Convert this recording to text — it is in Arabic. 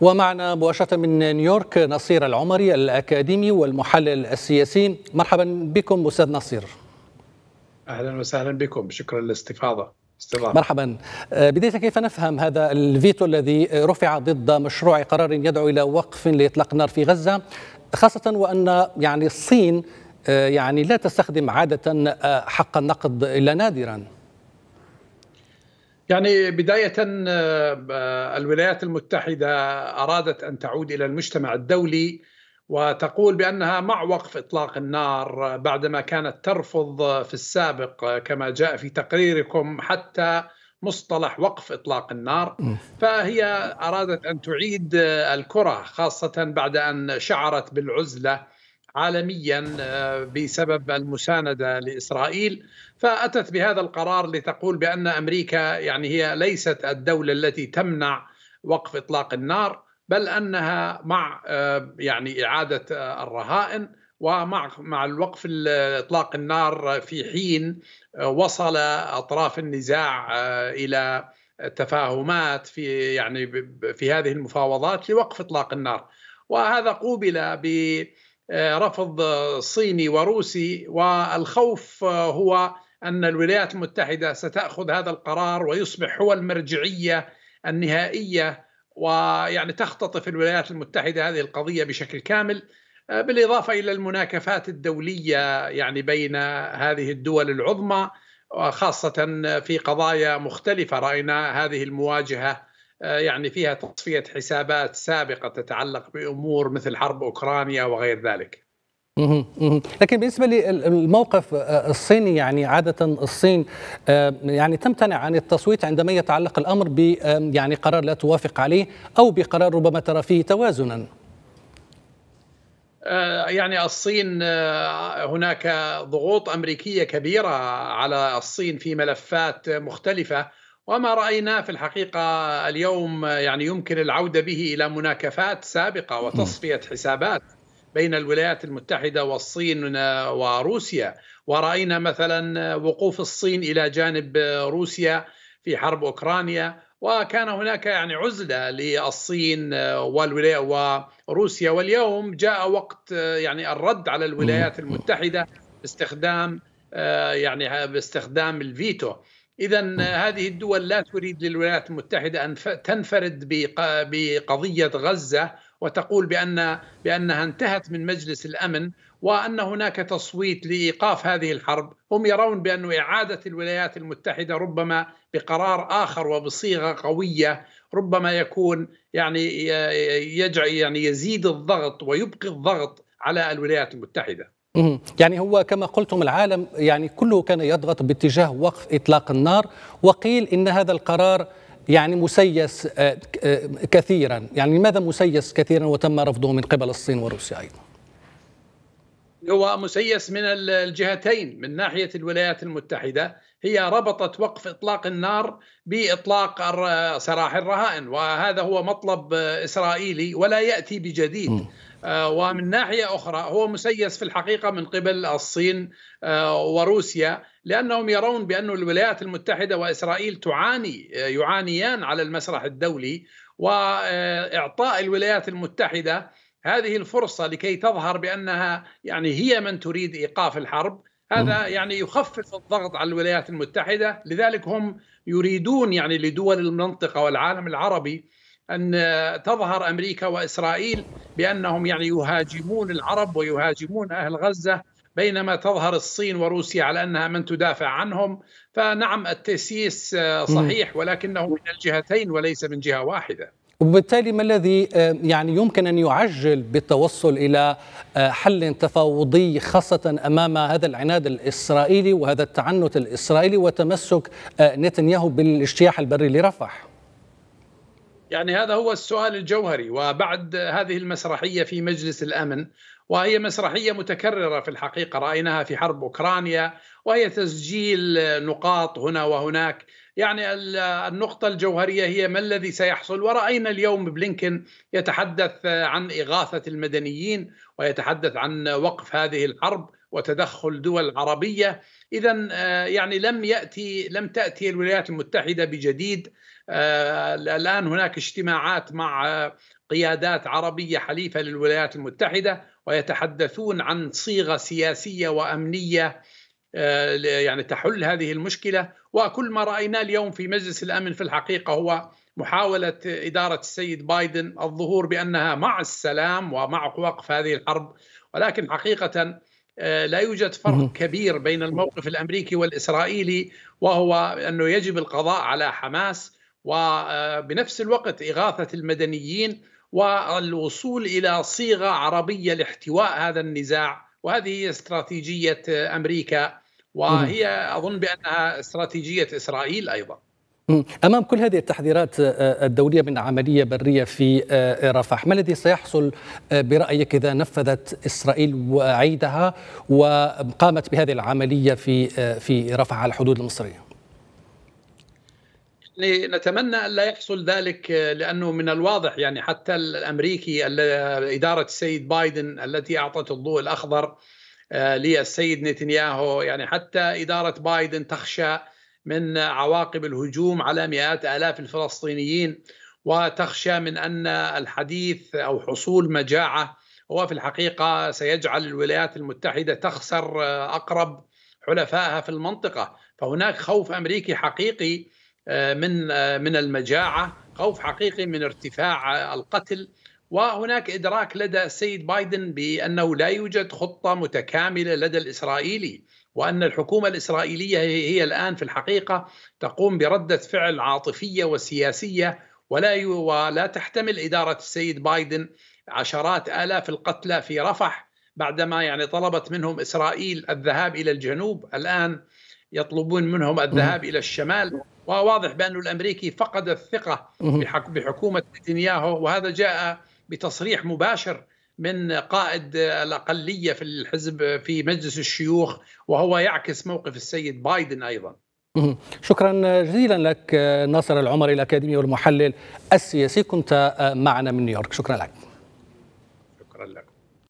ومعنا مباشرة من نيويورك نصير العمري الأكاديمي والمحلل السياسي مرحبا بكم أستاذ نصير أهلا وسهلا بكم شكرا للاستفاضة استضافة. مرحبا آه، بداية كيف نفهم هذا الفيتو الذي رفع ضد مشروع قرار يدعو إلى وقف لإطلاق النار في غزة خاصة وأن يعني الصين آه، يعني لا تستخدم عادة آه، حق النقد إلا نادرا يعني بداية آه، الولايات المتحدة أرادت أن تعود إلى المجتمع الدولي وتقول بأنها مع وقف إطلاق النار بعدما كانت ترفض في السابق آه، كما جاء في تقريركم حتى مصطلح وقف إطلاق النار فهي أرادت أن تعيد آه، الكرة خاصة بعد أن شعرت بالعزلة عالميا آه، بسبب المساندة لإسرائيل فأتت بهذا القرار لتقول بأن أمريكا يعني هي ليست الدولة التي تمنع وقف إطلاق النار بل أنها مع آه، يعني إعادة آه، الرهائن ومع مع الوقف اطلاق النار في حين وصل اطراف النزاع الى تفاهمات في يعني في هذه المفاوضات لوقف اطلاق النار وهذا قوبل ب آه، رفض صيني وروسي والخوف هو ان الولايات المتحده ستاخذ هذا القرار ويصبح هو المرجعيه النهائيه ويعني تختطف الولايات المتحده هذه القضيه بشكل كامل آه، بالاضافه الى المناكفات الدوليه يعني بين هذه الدول العظمى وخاصه في قضايا مختلفه راينا هذه المواجهه آه، يعني فيها تصفيه حسابات سابقه تتعلق بامور مثل حرب اوكرانيا وغير ذلك. لكن بالنسبة للموقف آه، الصيني يعني عادة الصين آه، يعني تمتنع عن التصويت عندما يتعلق الأمر ب يعني قرار لا توافق عليه أو بقرار ربما ترى فيه توازنا يعني الصين هناك ضغوط أمريكية كبيرة على الصين في ملفات مختلفة وما رايناه في الحقيقه اليوم يعني يمكن العوده به الى مناكفات سابقه وتصفيه حسابات بين الولايات المتحده والصين وروسيا وراينا مثلا وقوف الصين الى جانب روسيا في حرب اوكرانيا وكان هناك يعني عزله للصين والولايات وروسيا واليوم جاء وقت يعني الرد على الولايات المتحده باستخدام آه، يعني باستخدام الفيتو إذا هذه الدول لا تريد للولايات المتحدة أن تنفرد بقضية غزة وتقول بأن بأنها انتهت من مجلس الأمن وأن هناك تصويت لإيقاف هذه الحرب هم يرون بأن إعادة الولايات المتحدة ربما بقرار آخر وبصيغة قوية ربما يكون يعني يجعل يعني يزيد الضغط ويبقي الضغط على الولايات المتحده يعني هو كما قلتم العالم يعني كله كان يضغط باتجاه وقف اطلاق النار وقيل ان هذا القرار يعني مسيس آه، آه، كثيرا يعني لماذا مسيس كثيرا وتم رفضه من قبل الصين وروسيا ايضا هو مسيس من الجهتين من ناحيه الولايات المتحده هي ربطت وقف اطلاق النار باطلاق سراح الرهائن وهذا هو مطلب آه، اسرائيلي ولا ياتي بجديد آه، ومن ناحية أخرى هو مسيس في الحقيقة من قبل الصين آه، وروسيا لأنهم يرون بأن الولايات المتحدة وإسرائيل تعاني آه، يعانيان على المسرح الدولي وإعطاء الولايات المتحدة هذه الفرصة لكي تظهر بأنها يعني هي من تريد إيقاف الحرب هذا يعني يخفف الضغط على الولايات المتحدة لذلك هم يريدون يعني لدول المنطقة والعالم العربي ان تظهر امريكا واسرائيل بانهم يعني يهاجمون العرب ويهاجمون اهل غزه بينما تظهر الصين وروسيا على انها من تدافع عنهم فنعم التسييس صحيح ولكنه من الجهتين وليس من جهه واحده وبالتالي ما الذي آه، يعني يمكن ان يعجل بالتوصل الى آه، حل تفاوضي خاصه امام هذا العناد الاسرائيلي وهذا التعنت الاسرائيلي وتمسك آه، نتنياهو بالاجتياح البري لرفح؟ يعني هذا هو السؤال الجوهري وبعد هذه المسرحيه في مجلس الامن وهي مسرحيه متكرره في الحقيقه رايناها في حرب اوكرانيا وهي تسجيل نقاط هنا وهناك يعني النقطة الجوهرية هي ما الذي سيحصل ورأينا اليوم بلينكن يتحدث عن إغاثة المدنيين ويتحدث عن وقف هذه الحرب وتدخل دول عربية إذا آه، يعني لم يأتي لم تأتي الولايات المتحدة بجديد آه، الآن هناك اجتماعات مع قيادات عربية حليفة للولايات المتحدة ويتحدثون عن صيغة سياسية وأمنية آه، يعني تحل هذه المشكلة وكل ما رأيناه اليوم في مجلس الأمن في الحقيقة هو محاولة إدارة السيد بايدن الظهور بأنها مع السلام ومع وقف هذه الحرب ولكن حقيقة آه، لا يوجد فرق كبير بين الموقف الأمريكي والإسرائيلي وهو أنه يجب القضاء على حماس وبنفس الوقت إغاثة المدنيين والوصول إلى صيغة عربية لاحتواء هذا النزاع وهذه هي استراتيجية أمريكا وهي أظن بأنها استراتيجية إسرائيل أيضا أمام كل هذه التحذيرات آه، آه، الدولية من عملية برية في آه، رفح ما الذي سيحصل برأيك إذا نفذت إسرائيل وعيدها وقامت بهذه العملية في في رفح على الحدود المصرية؟ يعني نتمنى أن لا يحصل ذلك آه، لانه من الواضح يعني حتى الامريكي اداره السيد بايدن التي اعطت الضوء الاخضر آه، للسيد نتنياهو يعني حتى اداره بايدن تخشى من عواقب الهجوم على مئات الاف الفلسطينيين وتخشى من ان الحديث او حصول مجاعه هو في الحقيقه سيجعل الولايات المتحده تخسر آه، اقرب حلفائها في المنطقه فهناك خوف امريكي حقيقي آه، من آه، من المجاعه، خوف حقيقي من ارتفاع آه، القتل وهناك ادراك لدى السيد بايدن بانه لا يوجد خطه متكامله لدى الاسرائيلي وان الحكومه الاسرائيليه هي الان في الحقيقه تقوم برده فعل عاطفيه وسياسيه ولا ولا تحتمل اداره السيد بايدن عشرات الاف القتلى في رفح بعدما يعني طلبت منهم اسرائيل الذهاب الى الجنوب الان يطلبون منهم الذهاب الى الشمال وواضح بأن الأمريكي فقد الثقة بحكومة نتنياهو وهذا جاء بتصريح مباشر من قائد الأقلية في الحزب في مجلس الشيوخ وهو يعكس موقف السيد بايدن أيضا شكرا جزيلا لك ناصر العمري الأكاديمي والمحلل السياسي كنت معنا من نيويورك شكرا لك شكرا لكم